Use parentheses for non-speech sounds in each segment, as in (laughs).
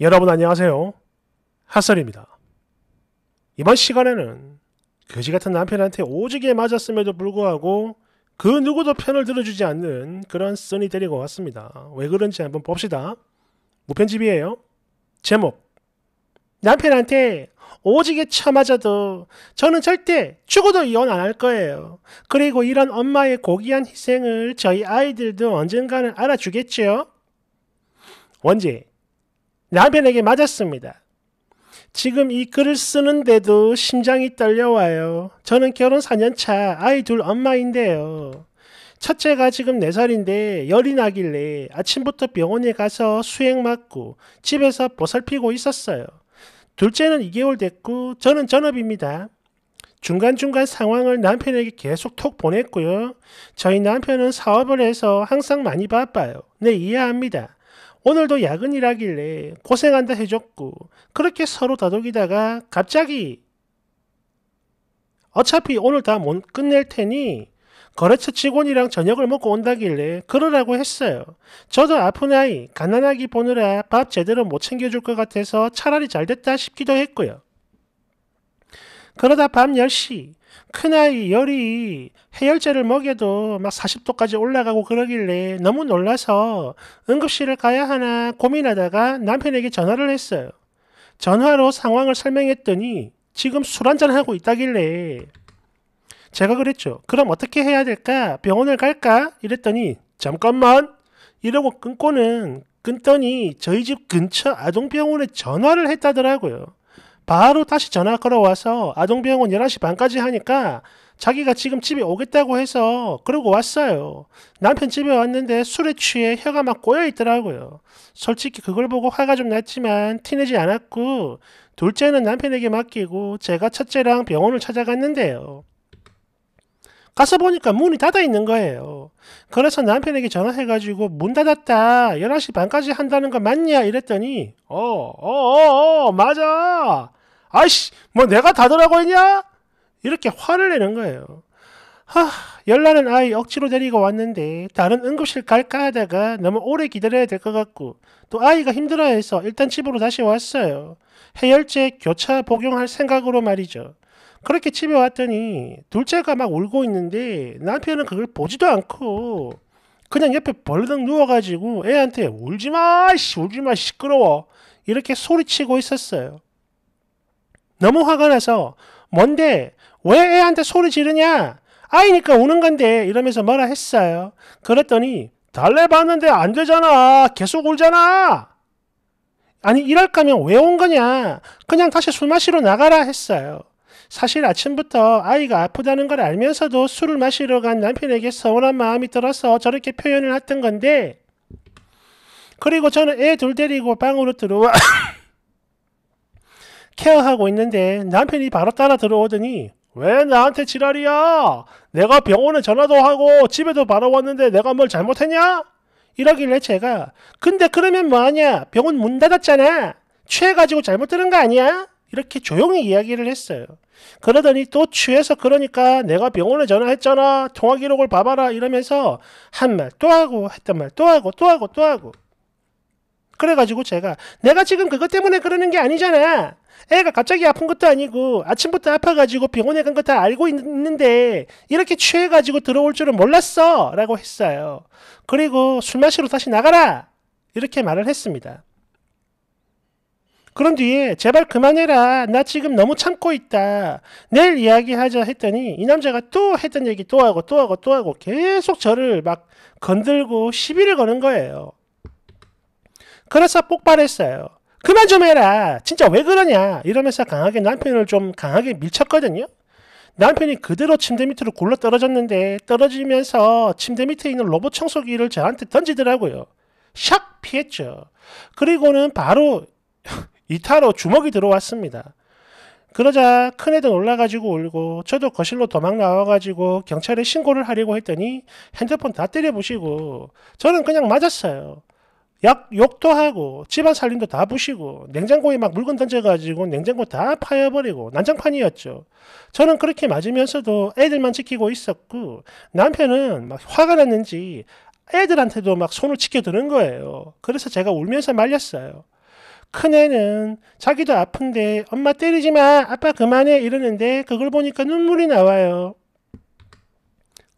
여러분 안녕하세요. 핫설입니다. 이번 시간에는 거지 같은 남편한테 오지게 맞았음에도 불구하고 그 누구도 편을 들어주지 않는 그런 써니 데리고 왔습니다. 왜 그런지 한번 봅시다. 무편집이에요. 제목 남편한테 오지게 쳐맞아도 저는 절대 죽어도 이혼 안 할 거예요. 그리고 이런 엄마의 고귀한 희생을 저희 아이들도 언젠가는 알아주겠지 원제 남편에게 맞았습니다. 지금 이 글을 쓰는데도 심장이 떨려와요. 저는 결혼 4년 차 아이 둘 엄마인데요. 첫째가 지금 4살인데 열이 나길래 아침부터 병원에 가서 수액 맞고 집에서 보살피고 있었어요. 둘째는 2개월 됐고 저는 전업입니다. 중간중간 상황을 남편에게 계속 톡 보냈고요. 저희 남편은 사업을 해서 항상 많이 바빠요. 네, 이해합니다. 오늘도 야근이라길래 고생한다 해줬고 그렇게 서로 다독이다가 갑자기 어차피 오늘 다 못 끝낼 테니 거래처 직원이랑 저녁을 먹고 온다길래 그러라고 했어요. 저도 아픈 아이, 가난하기 보느라 밥 제대로 못 챙겨줄 것 같아서 차라리 잘 됐다 싶기도 했고요. 그러다 밤 10시, 큰아이 열이 해열제를 먹여도 막 40도까지 올라가고 그러길래 너무 놀라서 응급실을 가야 하나 고민하다가 남편에게 전화를 했어요. 전화로 상황을 설명했더니 지금 술 한잔하고 있다길래 제가 그랬죠. 그럼 어떻게 해야 될까? 병원을 갈까? 이랬더니 잠깐만! 이러고 끊고는 끊더니 저희 집 근처 아동병원에 전화를 했다더라고요. 바로 다시 전화 걸어와서 아동병원 11시 반까지 하니까 자기가 지금 집에 오겠다고 해서 그러고 왔어요. 남편 집에 왔는데 술에 취해 혀가 막 꼬여 있더라고요. 솔직히 그걸 보고 화가 좀 났지만 티내지 않았고 둘째는 남편에게 맡기고 제가 첫째랑 병원을 찾아갔는데요. 가서 보니까 문이 닫아 있는 거예요. 그래서 남편에게 전화해가지고 문 닫았다. 11시 반까지 한다는 거 맞냐? 이랬더니 어, 어, 어, 어 어, 어, 맞아. 아이씨, 뭐 내가 다 더라고 했냐? 이렇게 화를 내는 거예요. 하, 열나는 아이 억지로 데리고 왔는데 다른 응급실 갈까 하다가 너무 오래 기다려야 될 것 같고 또 아이가 힘들어해서 일단 집으로 다시 왔어요. 해열제 교차 복용할 생각으로 말이죠. 그렇게 집에 왔더니 둘째가 막 울고 있는데 남편은 그걸 보지도 않고 그냥 옆에 벌렁 누워가지고 애한테 울지마 울지마 시끄러워 이렇게 소리치고 있었어요. 너무 화가 나서 뭔데 왜 애한테 소리 지르냐 아이니까 우는 건데 이러면서 뭐라 했어요. 그랬더니 달래봤는데 안 되잖아. 계속 울잖아. 아니 이럴 거면 왜 온 거냐. 그냥 다시 술 마시러 나가라 했어요. 사실 아침부터 아이가 아프다는 걸 알면서도 술을 마시러 간 남편에게 서운한 마음이 들어서 저렇게 표현을 했던 건데 그리고 저는 애 둘 데리고 방으로 들어와 케어하고 있는데 남편이 바로 따라 들어오더니 왜 나한테 지랄이야? 내가 병원에 전화도 하고 집에도 바로 왔는데 내가 뭘 잘못했냐? 이러길래 제가 근데 그러면 뭐하냐? 병원 문 닫았잖아. 취해가지고 잘못 들은 거 아니야? 이렇게 조용히 이야기를 했어요. 그러더니 또 취해서 그러니까 내가 병원에 전화했잖아. 통화 기록을 봐봐라 이러면서 한 말 또 하고 했던 말 또 하고 또 하고 또 하고 그래가지고 제가 내가 지금 그것 때문에 그러는 게 아니잖아. 애가 갑자기 아픈 것도 아니고 아침부터 아파가지고 병원에 간 거 다 알고 있는데 이렇게 취해가지고 들어올 줄은 몰랐어 라고 했어요. 그리고 술 마시러 다시 나가라 이렇게 말을 했습니다. 그런 뒤에 제발 그만해라 나 지금 너무 참고 있다 내일 이야기하자 했더니 이 남자가 또 했던 얘기 또 하고 또 하고 또 하고 계속 저를 막 건들고 시비를 거는 거예요. 그래서 폭발했어요. 그만 좀 해라. 진짜 왜 그러냐. 이러면서 강하게 남편을 좀 강하게 밀쳤거든요. 남편이 그대로 침대 밑으로 굴러 떨어졌는데 떨어지면서 침대 밑에 있는 로봇 청소기를 저한테 던지더라고요. 샥 피했죠. 그리고는 바로 (laughs) 이타로 주먹이 들어왔습니다. 그러자 큰애들올라가지고 울고 저도 거실로 도망 나와가지고 경찰에 신고를 하려고 했더니 핸드폰 다때려보시고 저는 그냥 맞았어요. 약 욕도 하고 집안 살림도 다 부시고 냉장고에 막 물건 던져가지고 냉장고 다 파여버리고 난장판이었죠. 저는 그렇게 맞으면서도 애들만 지키고 있었고 남편은 막 화가 났는지 애들한테도 막 손을 치켜드는 거예요. 그래서 제가 울면서 말렸어요. 큰애는 자기도 아픈데 엄마 때리지 마 아빠 그만해 이러는데 그걸 보니까 눈물이 나와요.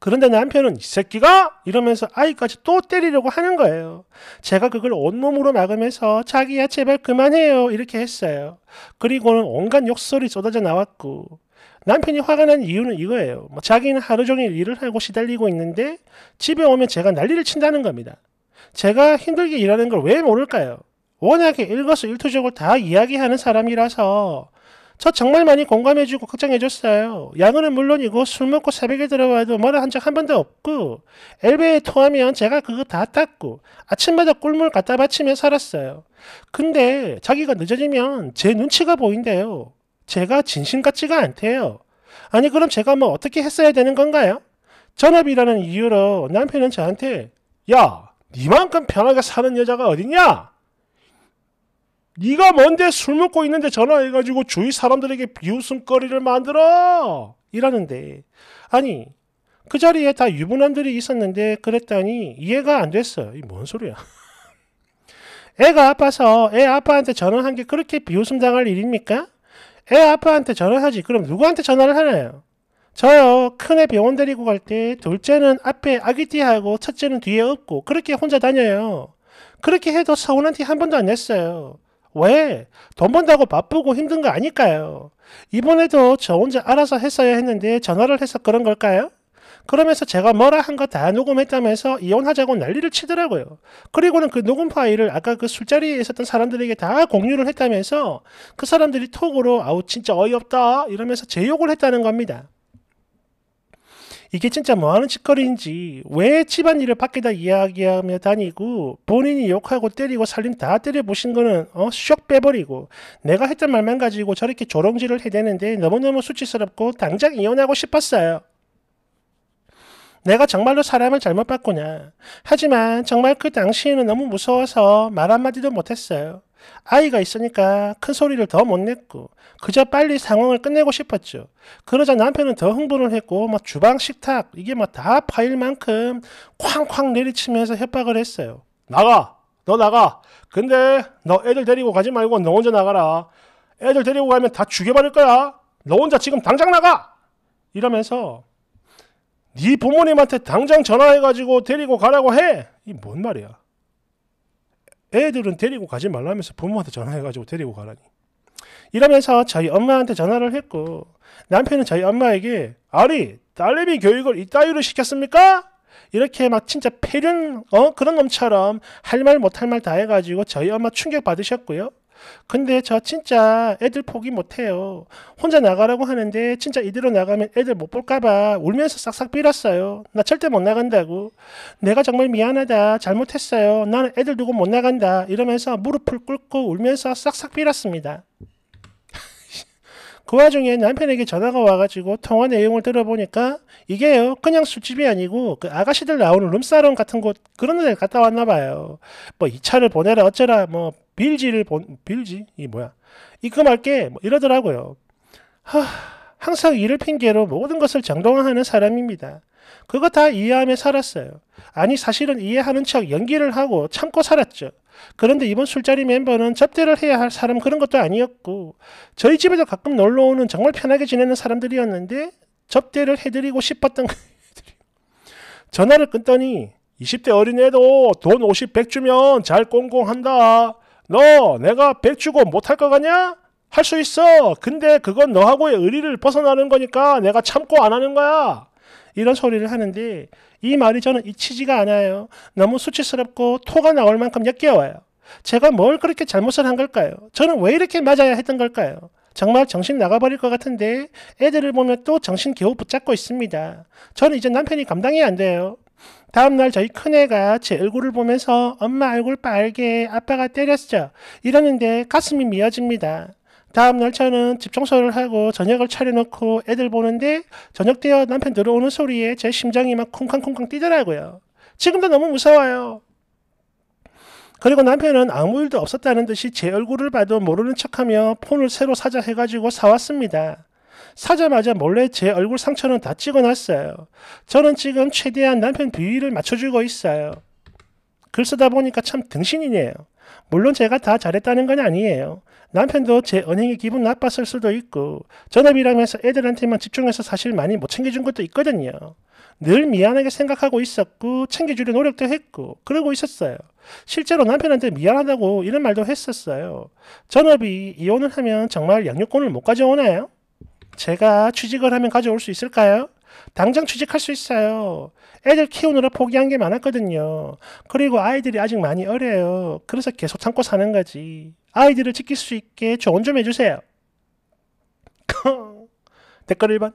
그런데 남편은 이 새끼가 이러면서 아이까지 또 때리려고 하는 거예요. 제가 그걸 온몸으로 막으면서 자기야 제발 그만해요 이렇게 했어요. 그리고는 온갖 욕설이 쏟아져 나왔고 남편이 화가 난 이유는 이거예요. 뭐 자기는 하루 종일 일을 하고 시달리고 있는데 집에 오면 제가 난리를 친다는 겁니다. 제가 힘들게 일하는 걸 왜 모를까요? 워낙에 일거수일투족을 다 이야기하는 사람이라서 저 정말 많이 공감해주고 걱정해줬어요. 양근은 물론이고 술 먹고 새벽에 들어와도 뭐라 한 적 한 번도 없고 엘베에 토하면 제가 그거 다 닦고 아침마다 꿀물 갖다 바치며 살았어요. 근데 자기가 늦어지면 제 눈치가 보인대요. 제가 진심 같지가 않대요. 아니 그럼 제가 뭐 어떻게 했어야 되는 건가요? 전업이라는 이유로 남편은 저한테 야 니만큼 편하게 사는 여자가 어딨냐? 네가 뭔데 술 먹고 있는데 전화해가지고 주위 사람들에게 비웃음거리를 만들어 이라는데 아니 그 자리에 다 유부남들이 있었는데 그랬다니 이해가 안 됐어요. 이 뭔 소리야? (laughs) 애가 아파서 애 아빠한테 전화한 게 그렇게 비웃음 당할 일입니까? 애 아빠한테 전화하지. 그럼 누구한테 전화를 하나요? 저요. 큰애 병원 데리고 갈 때 둘째는 앞에 아기띠하고 첫째는 뒤에 없고 그렇게 혼자 다녀요. 그렇게 해도 서운한 티 한 번도 안 냈어요. 왜? 돈 번다고 바쁘고 힘든 거 아닐까요? 이번에도 저 혼자 알아서 했어야 했는데 전화를 해서 그런 걸까요? 그러면서 제가 뭐라 한 거 다 녹음했다면서 이혼하자고 난리를 치더라고요. 그리고는 그 녹음 파일을 아까 그 술자리에 있었던 사람들에게 다 공유를 했다면서 그 사람들이 톡으로 아우 진짜 어이없다 이러면서 제 욕을 했다는 겁니다. 이게 진짜 뭐하는 짓거리인지 왜 집안일을 밖에다 이야기하며 다니고 본인이 욕하고 때리고 살림 다 때려보신 거는 어? 쇽 빼버리고 내가 했던 말만 가지고 저렇게 조롱질을 해대는데 너무너무 수치스럽고 당장 이혼하고 싶었어요. 내가 정말로 사람을 잘못 봤구나. 하지만 정말 그 당시에는 너무 무서워서 말 한마디도 못했어요. 아이가 있으니까 큰 소리를 더 못 냈고 그저 빨리 상황을 끝내고 싶었죠. 그러자 남편은 더 흥분을 했고 막 뭐 주방 식탁 이게 막다 뭐 파일 만큼 쾅쾅 내리치면서 협박을 했어요. 나가 너 나가 근데 너 애들 데리고 가지 말고 너 혼자 나가라 애들 데리고 가면 다 죽여버릴 거야 너 혼자 지금 당장 나가 이러면서 네 부모님한테 당장 전화해가지고 데리고 가라고 해이 뭔 말이야 애들은 데리고 가지 말라면서 부모한테 전화해가지고 데리고 가라니. 이러면서 저희 엄마한테 전화를 했고 남편은 저희 엄마에게 아니 딸내미 교육을 이따위로 시켰습니까? 이렇게 막 진짜 폐륜 어 그런 놈처럼 할 말 못할 말 다 해가지고 저희 엄마 충격 받으셨고요. 근데 저 진짜 애들 포기 못해요. 혼자 나가라고 하는데 진짜 이대로 나가면 애들 못 볼까봐 울면서 싹싹 빌었어요. 나 절대 못 나간다고. 내가 정말 미안하다. 잘못했어요. 나는 애들 두고 못 나간다. 이러면서 무릎을 꿇고 울면서 싹싹 빌었습니다. (laughs) 그 와중에 남편에게 전화가 와가지고 통화 내용을 들어보니까 이게요 그냥 술집이 아니고 그 아가씨들 나오는 룸사롱 같은 곳 그런 데 갔다 왔나 봐요 뭐 이 차를 보내라 어쩌라 뭐 빌지를 본 빌지 이 뭐야 입금할게 뭐 이러더라고요. 하, 항상 이를 핑계로 모든 것을 정당화하는 사람입니다. 그거 다 이해하며 살았어요. 아니 사실은 이해하는 척 연기를 하고 참고 살았죠. 그런데 이번 술자리 멤버는 접대를 해야 할 사람 그런 것도 아니었고 저희 집에도 가끔 놀러 오는 정말 편하게 지내는 사람들이었는데 접대를 해드리고 싶었던 그 전화를 끊더니 20대 어린애도 돈 50, 100 주면 잘 꽁꽁한다. 너 내가 백 주고 못 할 거 같냐? 할 수 있어. 근데 그건 너하고의 의리를 벗어나는 거니까 내가 참고 안 하는 거야. 이런 소리를 하는데 이 말이 저는 잊히지가 않아요. 너무 수치스럽고 토가 나올 만큼 역겨워요. 제가 뭘 그렇게 잘못을 한 걸까요? 저는 왜 이렇게 맞아야 했던 걸까요? 정말 정신 나가버릴 것 같은데 애들을 보면 또 정신 겨우 붙잡고 있습니다. 저는 이제 남편이 감당이 안 돼요. 다음날 저희 큰애가 제 얼굴을 보면서 엄마 얼굴 빨개 아빠가 때렸죠. 이러는데 가슴이 미어집니다. 다음날 저는 집 청소를 하고 저녁을 차려놓고 애들 보는데 저녁 때어 남편 들어오는 소리에 제 심장이 막 쿵쾅쿵쾅 뛰더라고요. 지금도 너무 무서워요. 그리고 남편은 아무 일도 없었다는 듯이 제 얼굴을 봐도 모르는 척하며 폰을 새로 사자 해가지고 사왔습니다. 사자마자 몰래 제 얼굴 상처는 다 찍어놨어요. 저는 지금 최대한 남편 비위를 맞춰주고 있어요. 글 쓰다 보니까 참 등신이네요. 물론 제가 다 잘했다는 건 아니에요. 남편도 제은행이 기분 나빴을 수도 있고 전업이라면서 애들한테만 집중해서 사실 많이 못 챙겨준 것도 있거든요. 늘 미안하게 생각하고 있었고 챙겨주려 노력도 했고 그러고 있었어요. 실제로 남편한테 미안하다고 이런 말도 했었어요. 전업이 이혼을 하면 정말 양육권을 못 가져오나요? 제가 취직을 하면 가져올 수 있을까요? 당장 취직할 수 있어요. 애들 키우느라 포기한 게 많았거든요. 그리고 아이들이 아직 많이 어려요. 그래서 계속 참고 사는 거지. 아이들을 지킬 수 있게 조언 좀 해주세요. 댓글 1번.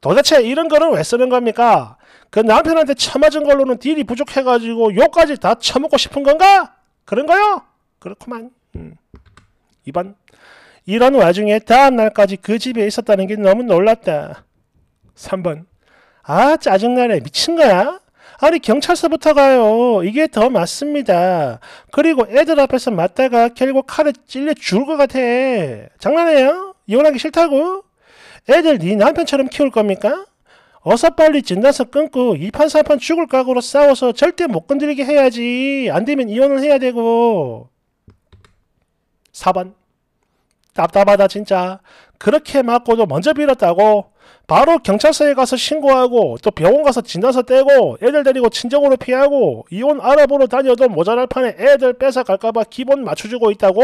도대체 이런 거는 왜 쓰는 겁니까? 그 남편한테 처맞은 걸로는 딜이 부족해가지고 욕까지 다 처먹고 싶은 건가? 그런 거요? 그렇구만. 음. 2번. 이런 와중에 다음 날까지 그 집에 있었다는 게 너무 놀랐다. 3번. 아, 짜증나네. 미친 거야? 아니, 경찰서부터 가요. 이게 더 맞습니다. 그리고 애들 앞에서 맞다가 결국 칼에 찔려 죽을 것 같아. 장난해요? 이혼하기 싫다고? 애들 네 남편처럼 키울 겁니까? 어서 빨리 진단서 끊고 이판사판 죽을 각오로 싸워서 절대 못 건드리게 해야지. 안 되면 이혼을 해야 되고. 4번. 답답하다 진짜. 그렇게 맞고도 먼저 빌었다고 바로 경찰서에 가서 신고하고 또 병원 가서 진단서 떼고 애들 데리고 친정으로 피하고 이혼 알아보러 다녀도 모자랄 판에 애들 뺏어 갈까봐 기본 맞춰주고 있다고?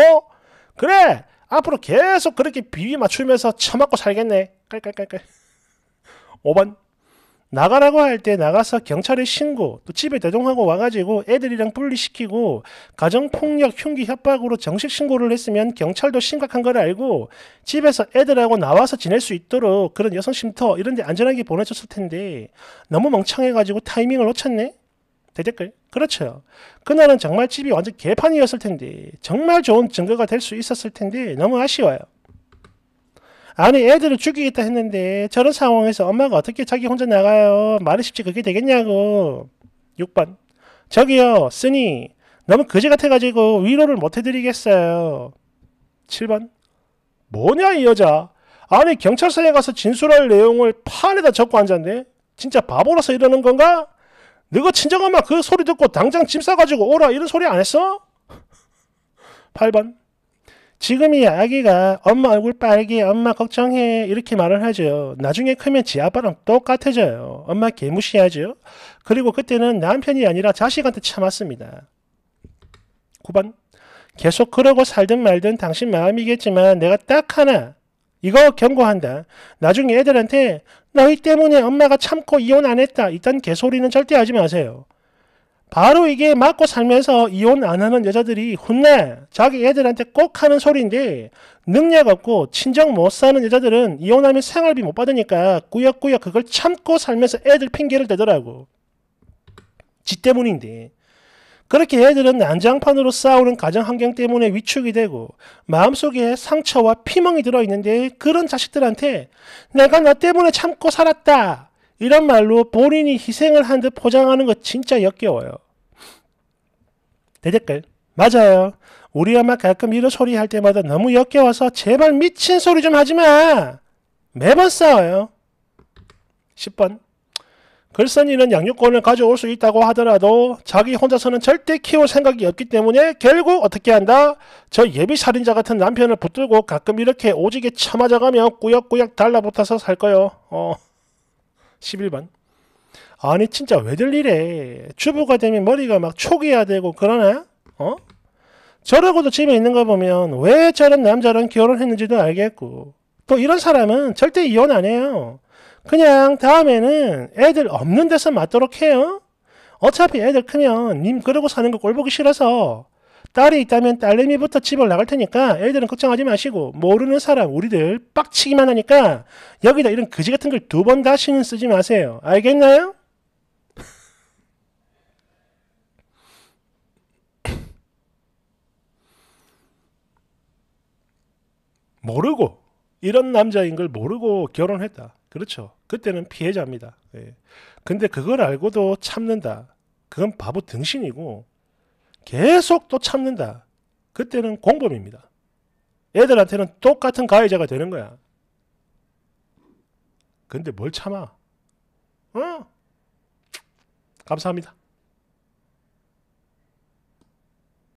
그래 앞으로 계속 그렇게 비위 맞추면서 처맞고 살겠네. 깔깔깔깔. 5번 나가라고 할 때 나가서 경찰에 신고 또 집에 대동하고 와가지고 애들이랑 분리시키고 가정폭력 흉기 협박으로 정식 신고를 했으면 경찰도 심각한 걸 알고 집에서 애들하고 나와서 지낼 수 있도록 그런 여성쉼터 이런 데 안전하게 보내줬을 텐데 너무 멍청해가지고 타이밍을 놓쳤네? 대댓글 그렇죠. 그날은 정말 집이 완전 개판이었을 텐데 정말 좋은 증거가 될 수 있었을 텐데 너무 아쉬워요. 아니 애들을 죽이겠다 했는데 저런 상황에서 엄마가 어떻게 자기 혼자 나가요? 말이 쉽지 그게 되겠냐고. 6번 저기요 쓰니 너무 거지 같아가지고 위로를 못 해드리겠어요. 7번 뭐냐 이 여자 아니 경찰서에 가서 진술할 내용을 판에다 적고 앉았네 진짜 바보라서 이러는 건가? 너가 친정엄마 그 소리 듣고 당장 짐 싸가지고 오라 이런 소리 안 했어? 8번 지금 이 아기가 엄마 얼굴 빨개, 엄마 걱정해 이렇게 말을 하죠. 나중에 크면 지 아빠랑 똑같아져요. 엄마 개무시하죠. 그리고 그때는 남편이 아니라 자식한테 참았습니다. 9번 계속 그러고 살든 말든 당신 마음이겠지만 내가 딱 하나 이거 경고한다. 나중에 애들한테 너희 때문에 엄마가 참고 이혼 안 했다. 이딴 개소리는 절대 하지 마세요. 바로 이게 맞고 살면서 이혼 안 하는 여자들이 혼내 자기 애들한테 꼭 하는 소리인데 능력 없고 친정 못 사는 여자들은 이혼하면 생활비 못 받으니까 꾸역꾸역 그걸 참고 살면서 애들 핑계를 대더라고. 지 때문인데. 그렇게 애들은 난장판으로 싸우는 가정 환경 때문에 위축이 되고 마음속에 상처와 피멍이 들어있는데 그런 자식들한테 내가 너 때문에 참고 살았다 이런 말로 본인이 희생을 한 듯 포장하는 거 진짜 역겨워요. 대댓글 맞아요. 우리 엄마 가끔 이런 소리 할 때마다 너무 역겨워서 제발 미친 소리 좀 하지 마. 매번 싸워요. 10번 글쓴이는 양육권을 가져올 수 있다고 하더라도 자기 혼자서는 절대 키울 생각이 없기 때문에 결국 어떻게 한다? 저 예비 살인자 같은 남편을 붙들고 가끔 이렇게 오지게 참아져가며 꾸역꾸역 달라붙어서 살 거요. 어. 11번. 아니 진짜 왜들 이래. 주부가 되면 머리가 막 초기화 되고 그러나? 어? 저러고도 집에 있는 거 보면 왜 저런 남자랑 결혼했는지도 알겠고 또 이런 사람은 절대 이혼 안 해요. 그냥 다음에는 애들 없는 데서 맞도록 해요. 어차피 애들 크면 님 그러고 사는 거 꼴보기 싫어서 딸이 있다면 딸내미부터 집을 나갈 테니까 애들은 걱정하지 마시고 모르는 사람 우리들 빡치기만 하니까 여기다 이런 거지 같은 걸 두 번 다시는 쓰지 마세요. 알겠나요? (laughs) 모르고 이런 남자인 걸 모르고 결혼했다. 그렇죠. 그때는 피해자입니다. 예. 근데 그걸 알고도 참는다. 그건 바보 등신이고 계속 또 참는다. 그때는 공범입니다. 애들한테는 똑같은 가해자가 되는 거야. 근데 뭘 참아? 응? 어? 감사합니다.